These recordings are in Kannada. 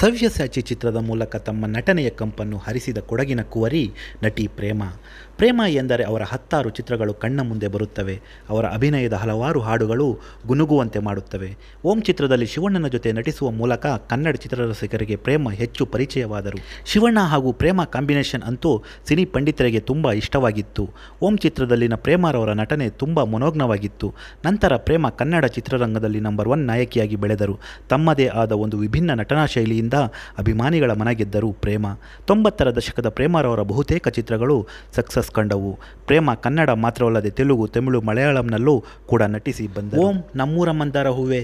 ಸವ್ಯಸಾಚಿ ಚಿತ್ರದ ಮೂಲಕ ತಮ್ಮ ನಟನೆಯ ಕಂಪನ್ನು ಹರಿಸಿದ ಕೊಡಗಿನ ಕುವರಿ ನಟಿ ಪ್ರೇಮ ಪ್ರೇಮ ಎಂದರೆ ಅವರ ಹತ್ತಾರು ಚಿತ್ರಗಳು ಕಣ್ಣ ಮುಂದೆ ಬರುತ್ತವೆ ಅವರ ಅಭಿನಯದ ಹಲವಾರು ಹಾಡುಗಳು ಗುನುಗುವಂತೆ ಮಾಡುತ್ತವೆ ಓಂ ಚಿತ್ರದಲ್ಲಿ ಶಿವಣ್ಣನ ಜೊತೆ ನಟಿಸುವ ಮೂಲಕ ಕನ್ನಡ ಚಿತ್ರರಸಿಕರಿಗೆ ಪ್ರೇಮ ಹೆಚ್ಚು ಪರಿಚಯವಾದರು ಶಿವಣ್ಣ ಹಾಗೂ ಪ್ರೇಮ ಕಾಂಬಿನೇಷನ್ ಅಂತೂ ಸಿನಿ ಪಂಡಿತರಿಗೆ ತುಂಬ ಇಷ್ಟವಾಗಿತ್ತು ಓಂ ಚಿತ್ರದಲ್ಲಿನ ಪ್ರೇಮರವರ ನಟನೆ ತುಂಬ ಮನೋಜ್ಞವಾಗಿತ್ತು ನಂತರ ಪ್ರೇಮ ಕನ್ನಡ ಚಿತ್ರರಂಗದಲ್ಲಿ ನಂಬರ್ ಒನ್ ನಾಯಕಿಯಾಗಿ ಬೆಳೆದರು ತಮ್ಮದೇ ಆದ ಒಂದು ವಿಭಿನ್ನ ನಟನಾ ಶೈಲಿಯಿಂದ ಅಭಿಮಾನಿಗಳ ಮನಗೆದ್ದರು ಪ್ರೇಮ ತೊಂಬತ್ತರ ದಶಕದ ಪ್ರೇಮರವರ ಬಹುತೇಕ ಚಿತ್ರಗಳು ಸಕ್ಸಸ್ ಕಂಡವು ಪ್ರೇಮ ಕನ್ನಡ ಮಾತ್ರವಲ್ಲದೆ ತೆಲುಗು ತಮಿಳು ಮಲಯಾಳಂನಲ್ಲೂ ಕೂಡ ನಟಿಸಿ ಬಂದ ಓಂ ನಮ್ಮೂರ ಮಂದಾರ ಹೂವೆ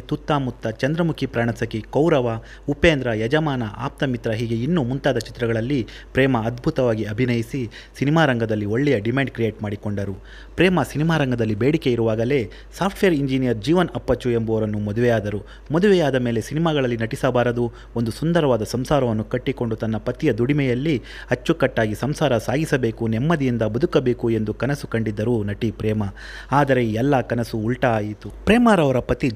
ಮುತ್ತ ಚಂದ್ರಮುಖಿ ಪ್ರಾಣಸಖಿ ಕೌರವ ಉಪೇಂದ್ರ ಯಜಮಾನ ಆಪ್ತಮಿತ್ರ ಹೀಗೆ ಇನ್ನೂ ಮುಂತಾದ ಚಿತ್ರಗಳಲ್ಲಿ ಪ್ರೇಮ ಅದ್ಭುತವಾಗಿ ಅಭಿನಯಿಸಿ ಸಿನಿಮಾ ರಂಗದಲ್ಲಿ ಒಳ್ಳೆಯ ಡಿಮ್ಯಾಂಡ್ ಕ್ರಿಯೇಟ್ ಮಾಡಿಕೊಂಡರು ಪ್ರೇಮ ಸಿನಿಮಾ ರಂಗದಲ್ಲಿ ಬೇಡಿಕೆ ಇರುವಾಗಲೇ ಸಾಫ್ಟ್ವೇರ್ ಇಂಜಿನಿಯರ್ ಜೀವನ್ ಅಪ್ಪಚ್ಚು ಎಂಬುವರನ್ನು ಮದುವೆಯಾದರು ಮದುವೆಯಾದ ಮೇಲೆ ಸಿನಿಮಾಗಳಲ್ಲಿ ನಟಿಸಬಾರದು ಒಂದು ಸುಂದರ ಸುಂದರವಾದ ಸಂಸಾರವನ್ನು ಕಟ್ಟಿಕೊಂಡು ತನ್ನ ಪತಿಯ ದುಡಿಮೆಯಲ್ಲಿ ಅಚ್ಚುಕಟ್ಟಾಗಿ ಸಂಸಾರ ಸಾಗಿಸಬೇಕು ನೆಮ್ಮದಿಯಿಂದ ಬದುಕಬೇಕು ಎಂದು ಕನಸು ಕಂಡಿದ್ದರು ನಟಿ ಪ್ರೇಮ ಆದರೆ ಎಲ್ಲ ಕನಸು ಉಲ್ಟಾ ಆಯಿತು ಪ್ರೇಮರವರ ಪತಿ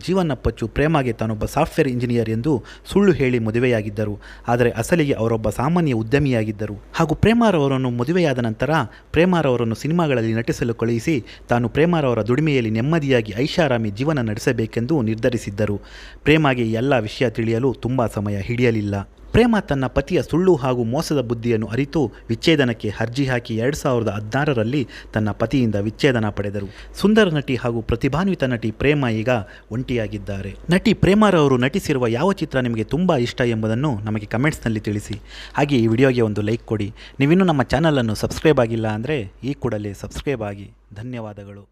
ಪಚ್ಚು ಪ್ರೇಮಗೆ ತಾನೊಬ್ಬ ಸಾಫ್ಟ್ವೇರ್ ಇಂಜಿನಿಯರ್ ಎಂದು ಸುಳ್ಳು ಹೇಳಿ ಮದುವೆಯಾಗಿದ್ದರು ಆದರೆ ಅಸಲಿಗೆ ಅವರೊಬ್ಬ ಸಾಮಾನ್ಯ ಉದ್ಯಮಿಯಾಗಿದ್ದರು ಹಾಗೂ ಪ್ರೇಮರವರನ್ನು ಮದುವೆಯಾದ ನಂತರ ಪ್ರೇಮರವರನ್ನು ಸಿನಿಮಾಗಳಲ್ಲಿ ನಟಿಸಲು ಕಳುಹಿಸಿ ತಾನು ಪ್ರೇಮಾರವರ ದುಡಿಮೆಯಲ್ಲಿ ನೆಮ್ಮದಿಯಾಗಿ ಐಷಾರಾಮಿ ಜೀವನ ನಡೆಸಬೇಕೆಂದು ನಿರ್ಧರಿಸಿದ್ದರು ಪ್ರೇಮಗೆ ಎಲ್ಲ ವಿಷಯ ತಿಳಿಯಲು ತುಂಬಾ ಸಮಯ ಹಿಡಿಯಲಿಲ್ಲ ಇಲ್ಲ ಪ್ರೇಮ ತನ್ನ ಪತಿಯ ಸುಳ್ಳು ಹಾಗೂ ಮೋಸದ ಬುದ್ಧಿಯನ್ನು ಅರಿತು ವಿಚ್ಛೇದನಕ್ಕೆ ಅರ್ಜಿ ಹಾಕಿ ಎರಡು ಸಾವಿರದ ಹದಿನಾರರಲ್ಲಿ ತನ್ನ ಪತಿಯಿಂದ ವಿಚ್ಛೇದನ ಪಡೆದರು ಸುಂದರ ನಟಿ ಹಾಗೂ ಪ್ರತಿಭಾನ್ವಿತ ನಟಿ ಪ್ರೇಮ ಈಗ ಒಂಟಿಯಾಗಿದ್ದಾರೆ ನಟಿ ಪ್ರೇಮರವರು ನಟಿಸಿರುವ ಯಾವ ಚಿತ್ರ ನಿಮಗೆ ತುಂಬ ಇಷ್ಟ ಎಂಬುದನ್ನು ನಮಗೆ ಕಮೆಂಟ್ಸ್ನಲ್ಲಿ ತಿಳಿಸಿ ಹಾಗೆ ಈ ವಿಡಿಯೋಗೆ ಒಂದು ಲೈಕ್ ಕೊಡಿ ನೀವಿನ್ನೂ ನಮ್ಮ ಚಾನಲನ್ನು ಸಬ್ಸ್ಕ್ರೈಬ್ ಆಗಿಲ್ಲ ಅಂದರೆ ಈ ಕೂಡಲೇ ಸಬ್ಸ್ಕ್ರೈಬ್ ಆಗಿ ಧನ್ಯವಾದಗಳು